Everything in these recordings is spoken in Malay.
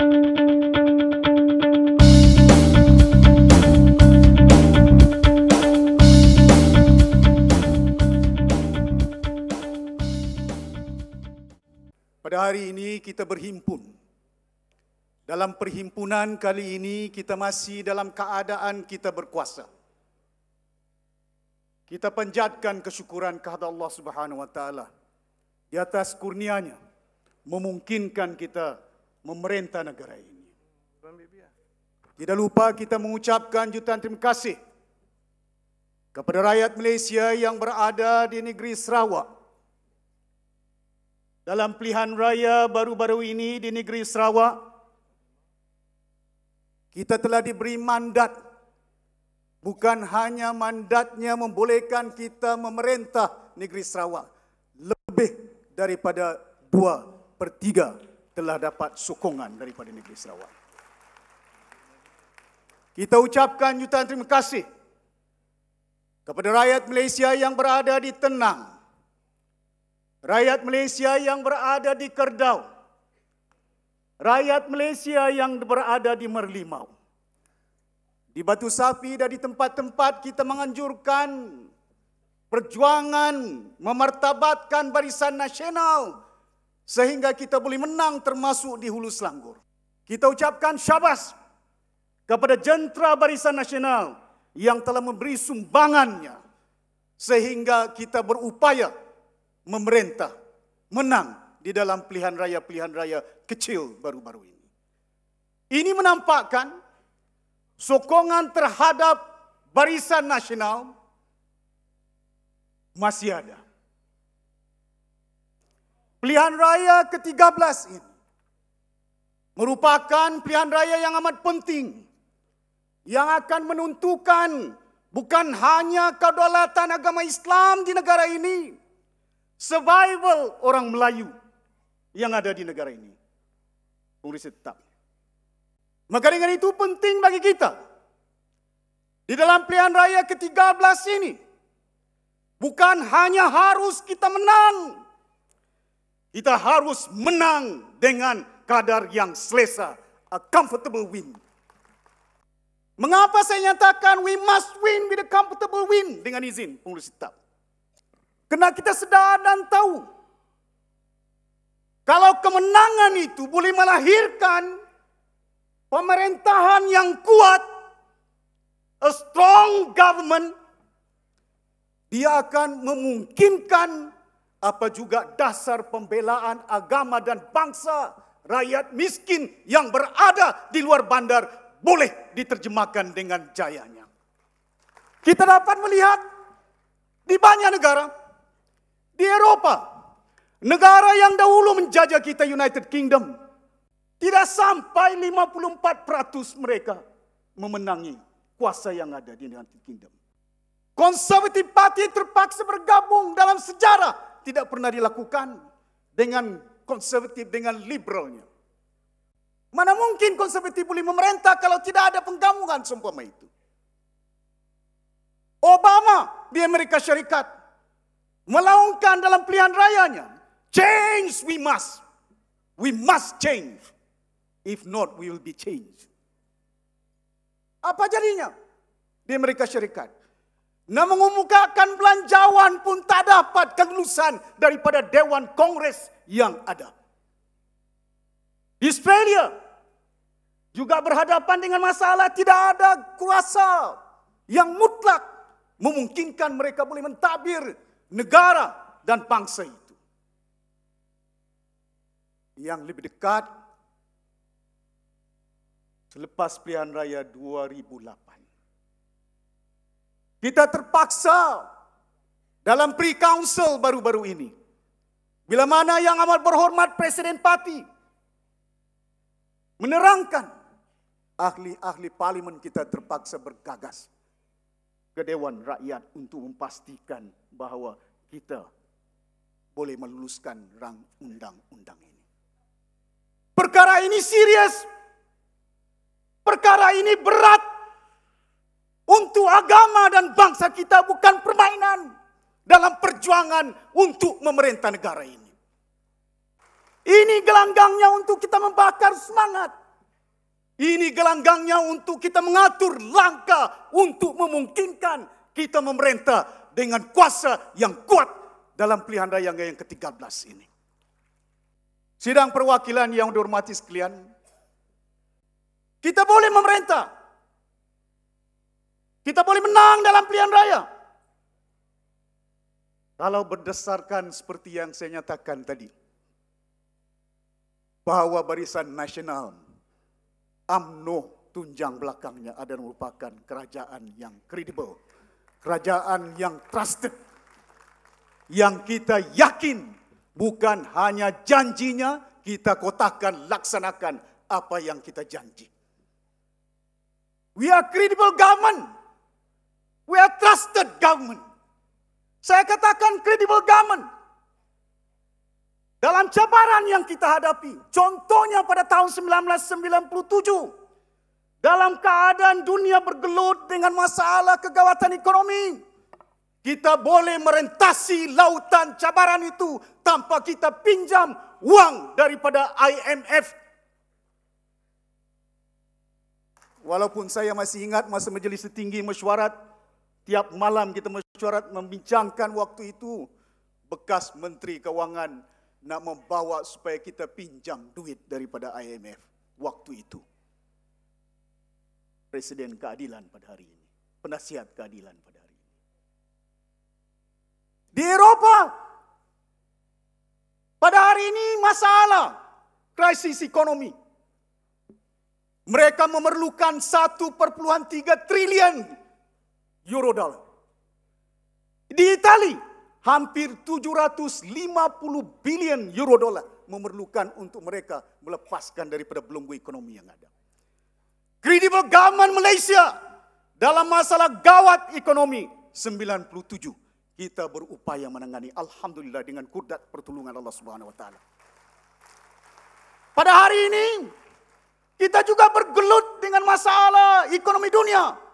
Pada hari ini kita berhimpun. Dalam perhimpunan kali ini kita masih dalam keadaan kita berkuasa. Kita penjatkan kesyukuran kepada Allah Subhanahu wa taala di atas kurnianya memungkinkan kita memerintah negara ini. Ya. Tidak lupa kita mengucapkan jutaan terima kasih kepada rakyat Malaysia yang berada di negeri Sarawak. Dalam pilihan raya baru-baru ini di negeri Sarawak, kita telah diberi mandat bukan hanya mandatnya membolehkan kita memerintah negeri Sarawak lebih daripada dua per tiga telah dapat sokongan daripada negeri Sarawak. Kita ucapkan jutaan terima kasih kepada rakyat Malaysia yang berada di Tenang, rakyat Malaysia yang berada di Kerdau, rakyat Malaysia yang berada di Merlimau. Di Batu Safi dan di tempat-tempat kita menganjurkan perjuangan memartabatkan barisan nasional sehingga kita boleh menang termasuk di hulu Selangor. Kita ucapkan syabas kepada jentera Barisan Nasional yang telah memberi sumbangannya sehingga kita berupaya memerintah menang di dalam pilihan raya-pilihan raya kecil baru-baru ini. Ini menampakkan sokongan terhadap Barisan Nasional masih ada. Pilihan raya ke-13 ini merupakan pilihan raya yang amat penting yang akan menentukan bukan hanya kedaulatan agama Islam di negara ini, survival orang Melayu yang ada di negara ini. Kongres tetap. Maka dengan itu penting bagi kita. Di dalam pilihan raya ke-13 ini, bukan hanya harus kita menang, kita harus menang dengan kadar yang selesa. A comfortable win. Mengapa saya nyatakan we must win with a comfortable win dengan izin pengurus tetap? Kena kita sedar dan tahu. Kalau kemenangan itu boleh melahirkan pemerintahan yang kuat, a strong government, dia akan memungkinkan apa juga dasar pembelaan agama dan bangsa rakyat miskin yang berada di luar bandar boleh diterjemahkan dengan jayanya. Kita dapat melihat di banyak negara, di Eropa, negara yang dahulu menjajah kita United Kingdom, tidak sampai 54% mereka memenangi kuasa yang ada di United Kingdom. Conservative Party terpaksa bergabung dalam sejarah tidak pernah dilakukan dengan konservatif, dengan liberalnya. Mana mungkin konservatif boleh memerintah kalau tidak ada penggabungan seumpama itu. Obama di Amerika Syarikat melaungkan dalam pilihan rayanya, change we must. We must change. If not, we will be changed. Apa jadinya di Amerika Syarikat? Nak mengumumkakan belanjawan pun tak dapat kelulusan daripada Dewan Kongres yang ada. This failure juga berhadapan dengan masalah tidak ada kuasa yang mutlak memungkinkan mereka boleh mentadbir negara dan bangsa itu. Yang lebih dekat selepas pilihan raya 2008 kita terpaksa dalam pre-council baru-baru ini. Bila mana yang amat berhormat Presiden Pati menerangkan ahli-ahli parlimen kita terpaksa bergagas ke Dewan Rakyat untuk memastikan bahawa kita boleh meluluskan rang undang-undang ini. Perkara ini serius. Perkara ini berat. untuk agama dan bangsa kita bukan permainan dalam perjuangan untuk memerintah negara ini. Ini gelanggangnya untuk kita membakar semangat. Ini gelanggangnya untuk kita mengatur langkah untuk memungkinkan kita memerintah dengan kuasa yang kuat dalam pilihan raya yang ke-13 ini. Sidang perwakilan yang dihormati sekalian, kita boleh memerintah Kita boleh menang dalam pilihan raya. Kalau berdasarkan seperti yang saya nyatakan tadi, bahawa barisan nasional AMNO tunjang belakangnya ada merupakan kerajaan yang kredibel, kerajaan yang trusted, yang kita yakin bukan hanya janjinya kita kotakan laksanakan apa yang kita janji. We are credible government. We are trusted government. Saya katakan credible government. Dalam cabaran yang kita hadapi, contohnya pada tahun 1997, dalam keadaan dunia bergelut dengan masalah kegawatan ekonomi, kita boleh merentasi lautan cabaran itu tanpa kita pinjam wang daripada IMF. Walaupun saya masih ingat masa majlis setinggi mesyuarat Setiap malam kita mesyuarat membincangkan waktu itu bekas menteri kewangan nak membawa supaya kita pinjam duit daripada IMF waktu itu. Presiden keadilan pada hari ini, penasihat keadilan pada hari ini. Di Eropah pada hari ini masalah krisis ekonomi. Mereka memerlukan 1.3 trilion. euro dollar. Di Itali, hampir 750 billion euro dollar memerlukan untuk mereka melepaskan daripada belenggu ekonomi yang ada. Credible government Malaysia dalam masalah gawat ekonomi 97 kita berupaya menangani alhamdulillah dengan kudat pertolongan Allah Subhanahu wa taala. Pada hari ini kita juga bergelut dengan masalah ekonomi dunia.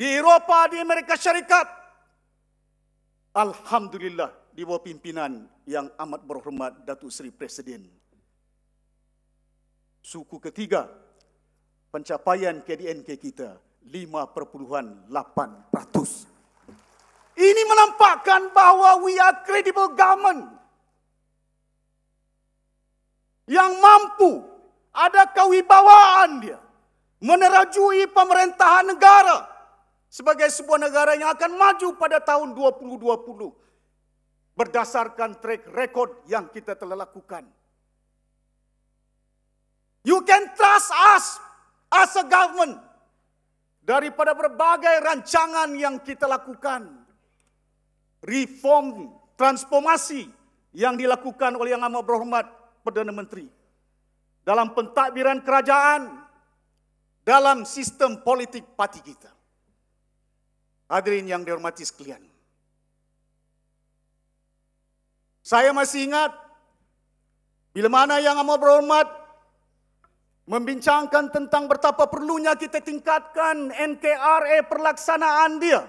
di Eropa, di Amerika Syarikat. Alhamdulillah di bawah pimpinan yang amat berhormat Datuk Seri Presiden. Suku ketiga, pencapaian KDNK kita 5.8%. Ini menampakkan bahawa we are credible government yang mampu ada kewibawaan dia menerajui pemerintahan negara sebagai sebuah negara yang akan maju pada tahun 2020 berdasarkan track record yang kita telah lakukan. You can trust us as a government daripada berbagai rancangan yang kita lakukan. Reform, transformasi yang dilakukan oleh Yang Amat Berhormat Perdana Menteri. Dalam pentadbiran kerajaan, dalam sistem politik parti kita. Hadirin yang dihormati sekalian. Saya masih ingat bila mana yang amat berhormat membincangkan tentang betapa perlunya kita tingkatkan NKRA perlaksanaan dia.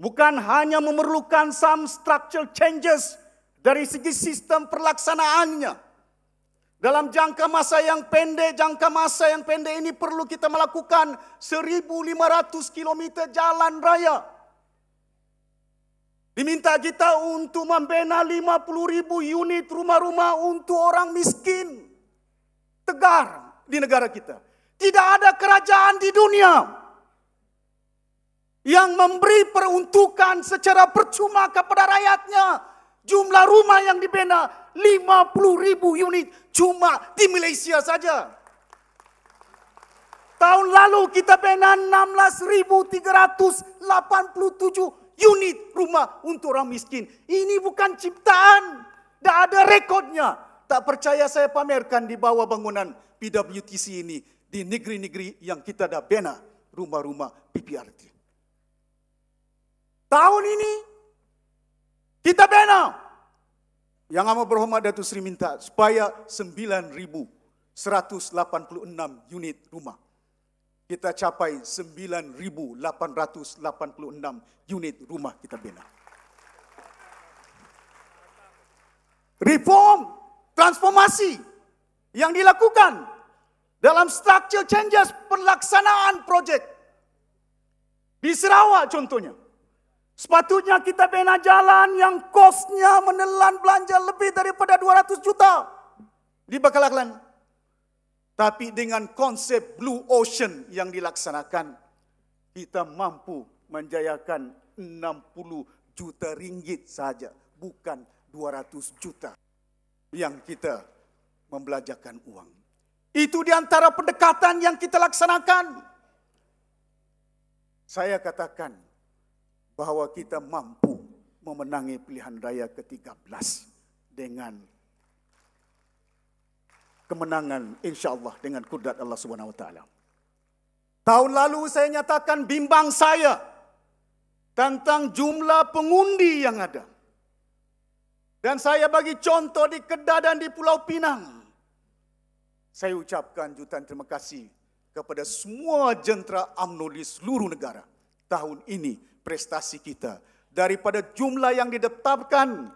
Bukan hanya memerlukan some structural changes dari segi sistem perlaksanaannya. Dalam jangka masa yang pendek, jangka masa yang pendek ini perlu kita melakukan 1500 km jalan raya. Diminta kita untuk membina 50,000 unit rumah-rumah untuk orang miskin. Tegar di negara kita. Tidak ada kerajaan di dunia yang memberi peruntukan secara percuma kepada rakyatnya jumlah rumah yang dibina 50 ribu unit cuma di Malaysia saja. Tahun lalu kita bina 16,387 unit rumah untuk orang miskin. Ini bukan ciptaan. Tidak ada rekodnya. Tak percaya saya pamerkan di bawah bangunan PWTC ini. Di negeri-negeri yang kita dah bina rumah-rumah PPRT. Tahun ini kita bina Yang Amat Berhormat Datuk Seri minta supaya 9,186 unit rumah. Kita capai 9,886 unit rumah kita bina. Reform, transformasi yang dilakukan dalam structure changes pelaksanaan projek. Di Sarawak contohnya, Sepatutnya kita bina jalan yang kosnya menelan belanja lebih daripada 200 juta di Bakalan. Tapi dengan konsep blue ocean yang dilaksanakan, kita mampu menjayakan 60 juta ringgit saja, bukan 200 juta yang kita membelanjakan uang. Itu di antara pendekatan yang kita laksanakan. Saya katakan, bahawa kita mampu memenangi pilihan raya ke-13 dengan kemenangan insyaallah dengan kudrat Allah Subhanahu wa Tahun lalu saya nyatakan bimbang saya tentang jumlah pengundi yang ada. Dan saya bagi contoh di Kedah dan di Pulau Pinang. Saya ucapkan jutaan terima kasih kepada semua jentera UMNO di seluruh negara. tahun ini prestasi kita. Daripada jumlah yang ditetapkan,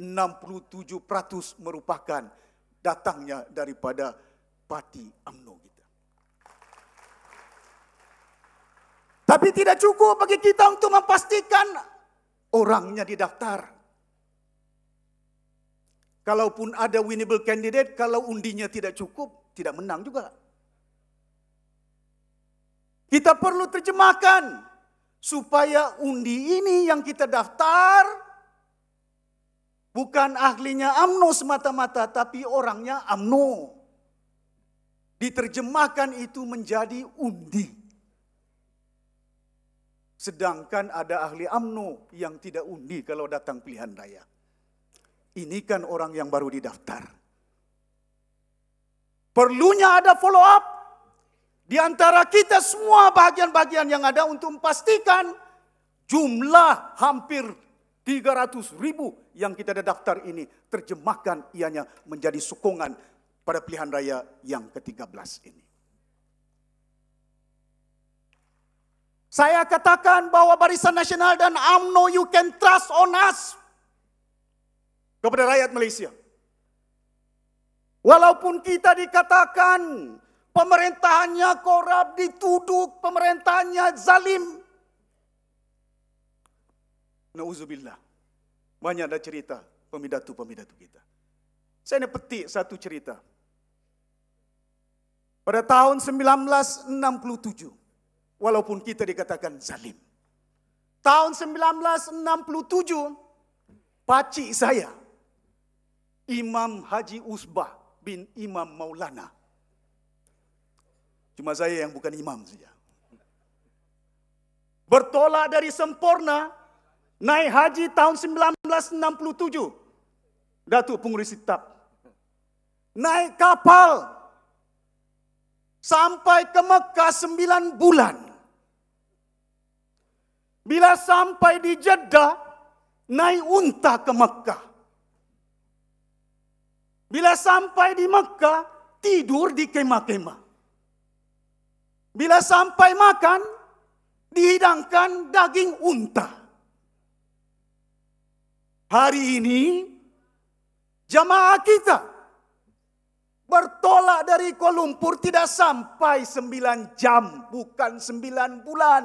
67% merupakan datangnya daripada parti UMNO kita. Tapi tidak cukup bagi kita untuk memastikan orangnya didaftar. Kalaupun ada winnable candidate, kalau undinya tidak cukup, tidak menang juga. Kita perlu terjemahkan supaya undi ini yang kita daftar bukan ahlinya AMNO semata-mata, tapi orangnya AMNO. Diterjemahkan itu menjadi undi. Sedangkan ada ahli AMNO yang tidak undi kalau datang pilihan raya. Ini kan orang yang baru didaftar. Perlunya ada follow up. Di antara kita semua bagian-bagian yang ada untuk memastikan jumlah hampir 300 ribu yang kita ada daftar ini terjemahkan ianya menjadi sokongan pada pilihan raya yang ke-13 ini. Saya katakan bahwa Barisan Nasional dan AMNO you can trust on us kepada rakyat Malaysia. Walaupun kita dikatakan pemerintahannya korup, dituduh pemerintahannya zalim. Nauzubillah. Banyak ada cerita pemidatu-pemidatu kita. Saya nak petik satu cerita. Pada tahun 1967, walaupun kita dikatakan zalim. Tahun 1967, pakcik saya, Imam Haji Usbah bin Imam Maulana, Cuma saya yang bukan imam saja. Bertolak dari sempurna naik haji tahun 1967. Datuk Pengurus Tetap. Naik kapal sampai ke Mekah sembilan bulan. Bila sampai di Jeddah naik unta ke Mekah. Bila sampai di Mekah tidur di kemah-kemah. Bila sampai makan, dihidangkan daging unta. Hari ini, jamaah kita bertolak dari Kuala Lumpur tidak sampai sembilan jam, bukan sembilan bulan.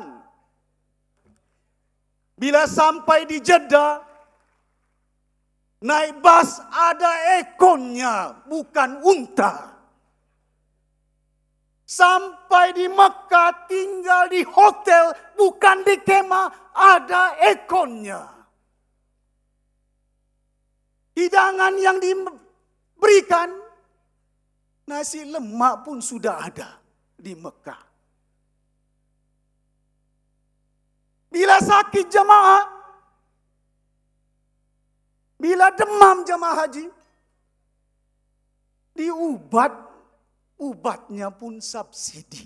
Bila sampai di Jeddah, naik bas ada ekornya, bukan unta. Sampai di Mekah tinggal di hotel, bukan di kemah, ada ekonnya. Hidangan yang diberikan, nasi lemak pun sudah ada di Mekah. Bila sakit jemaah, bila demam jemaah haji, diubat ubatnya pun subsidi.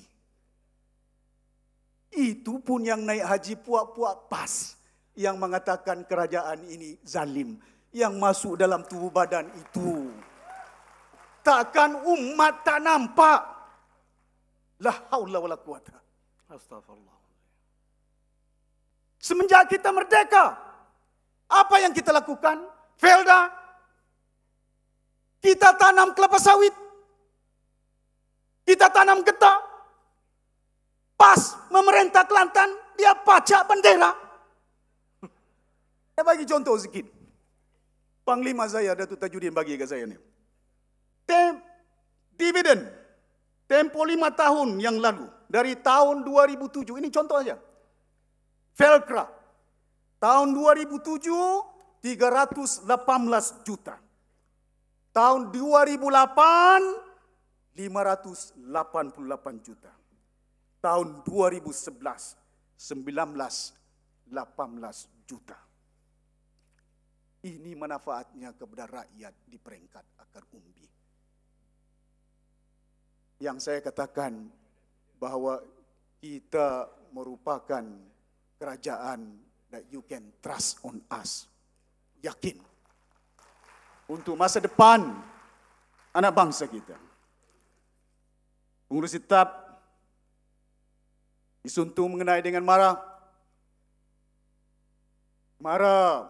Itu pun yang naik haji puak-puak pas yang mengatakan kerajaan ini zalim. Yang masuk dalam tubuh badan itu. Takkan umat tak nampak. La haula wala quwata. Astagfirullah. Semenjak kita merdeka, apa yang kita lakukan? Felda, kita tanam kelapa sawit. Kita tanam getah. Pas memerintah Kelantan, dia pajak bendera. Saya bagi contoh sikit. Panglima saya, Datuk Tajudin bagi ke saya ni. Tem dividen tempo lima tahun yang lalu dari tahun 2007 ini contoh saja Velcro tahun 2007 318 juta tahun 2008 588 juta. Tahun 2011, 19, 18 juta. Ini manfaatnya kepada rakyat di peringkat akar umbi. Yang saya katakan bahawa kita merupakan kerajaan that you can trust on us. Yakin. Untuk masa depan anak bangsa kita pengurus tetap disuntung mengenai dengan marah. Marah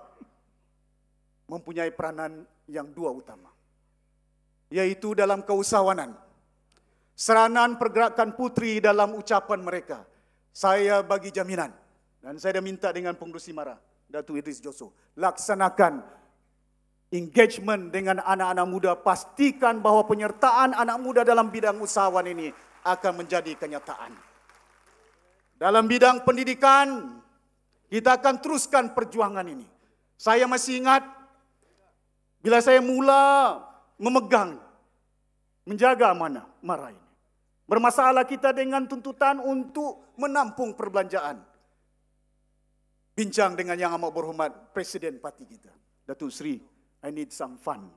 mempunyai peranan yang dua utama. Yaitu dalam keusahawanan. Seranan pergerakan putri dalam ucapan mereka. Saya bagi jaminan. Dan saya dah minta dengan pengurusi marah, Datuk Idris Joso. Laksanakan engagement dengan anak-anak muda. Pastikan bahawa penyertaan anak muda dalam bidang usahawan ini akan menjadi kenyataan. Dalam bidang pendidikan, kita akan teruskan perjuangan ini. Saya masih ingat bila saya mula memegang menjaga mana mara ini. Bermasalah kita dengan tuntutan untuk menampung perbelanjaan. Bincang dengan yang amat berhormat Presiden Parti kita, Datuk Seri I need some fund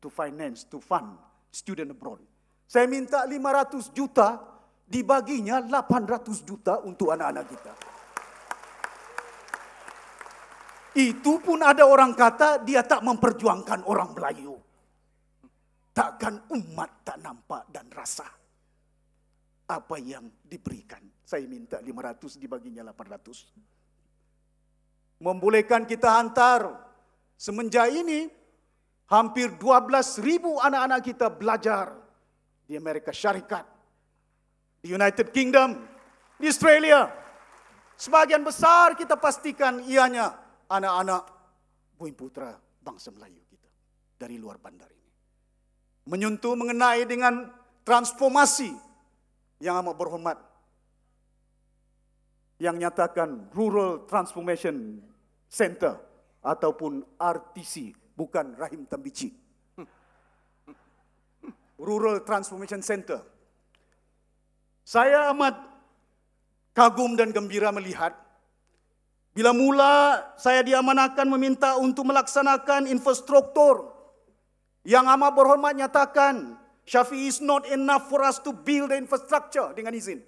to finance, to fund student abroad. Saya minta 500 juta, dibaginya 800 juta untuk anak-anak kita. Itu pun ada orang kata dia tak memperjuangkan orang Melayu. Takkan umat tak nampak dan rasa apa yang diberikan. Saya minta 500 dibaginya 800. Membolehkan kita hantar. Semenjak ini hampir 12,000 anak-anak kita belajar di Amerika Syarikat, di United Kingdom, di Australia. Sebagian besar kita pastikan ianya anak-anak Bumi Putra bangsa Melayu kita dari luar bandar ini. Menyentuh mengenai dengan transformasi yang amat berhormat yang nyatakan Rural Transformation Center ataupun RTC bukan rahim tambici. Rural Transformation Center. Saya amat kagum dan gembira melihat bila mula saya diamanakan meminta untuk melaksanakan infrastruktur yang amat berhormat nyatakan Syafi'i is not enough for us to build the infrastructure dengan izin.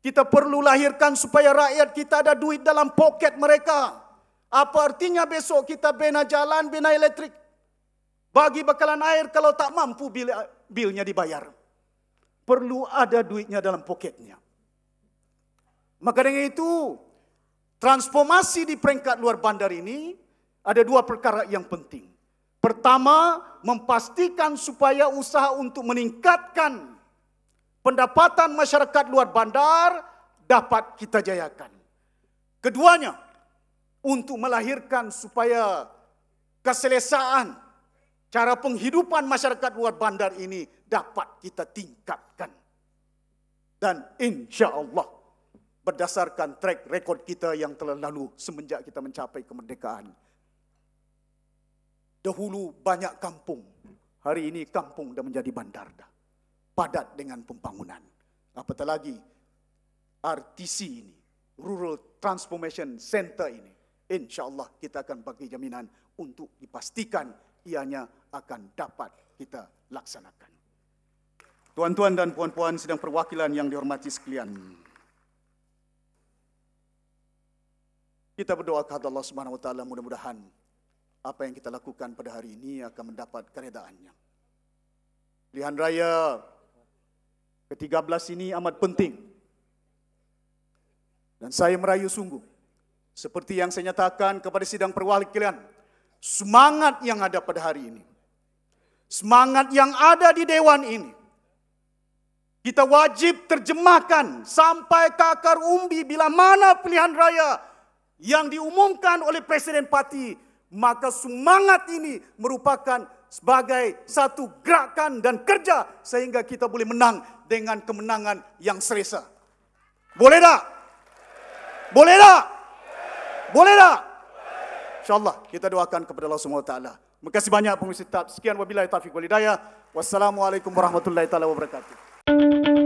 Kita perlu lahirkan supaya rakyat kita ada duit dalam poket Mereka. Apa artinya besok kita bina jalan, bina elektrik. Bagi bekalan air kalau tak mampu bil bilnya dibayar. Perlu ada duitnya dalam poketnya. Maka dengan itu, transformasi di peringkat luar bandar ini, ada dua perkara yang penting. Pertama, memastikan supaya usaha untuk meningkatkan pendapatan masyarakat luar bandar dapat kita jayakan. Keduanya, untuk melahirkan supaya keselesaan cara penghidupan masyarakat luar bandar ini dapat kita tingkatkan. Dan insya Allah berdasarkan track record kita yang telah lalu semenjak kita mencapai kemerdekaan. Dahulu banyak kampung, hari ini kampung dah menjadi bandar dah. Padat dengan pembangunan. Apatah lagi RTC ini, Rural Transformation Center ini insyaallah kita akan bagi jaminan untuk dipastikan ianya akan dapat kita laksanakan. Tuan-tuan dan puan-puan sidang perwakilan yang dihormati sekalian. Kita berdoa kepada Allah Subhanahu wa mudah-mudahan apa yang kita lakukan pada hari ini akan mendapat keredaannya. Pilihan raya ke-13 ini amat penting. Dan saya merayu sungguh seperti yang saya nyatakan kepada sidang perwakilan, semangat yang ada pada hari ini, semangat yang ada di Dewan ini, kita wajib terjemahkan sampai ke akar umbi bila mana pilihan raya yang diumumkan oleh Presiden Parti, maka semangat ini merupakan sebagai satu gerakan dan kerja sehingga kita boleh menang dengan kemenangan yang selesa. Boleh tak? Boleh tak? Boleh tak? InsyaAllah kita doakan kepada Allah SWT. Terima kasih banyak pengisi tetap. Sekian wabillahi taufiq walidayah. Wassalamualaikum warahmatullahi wabarakatuh. Thank you.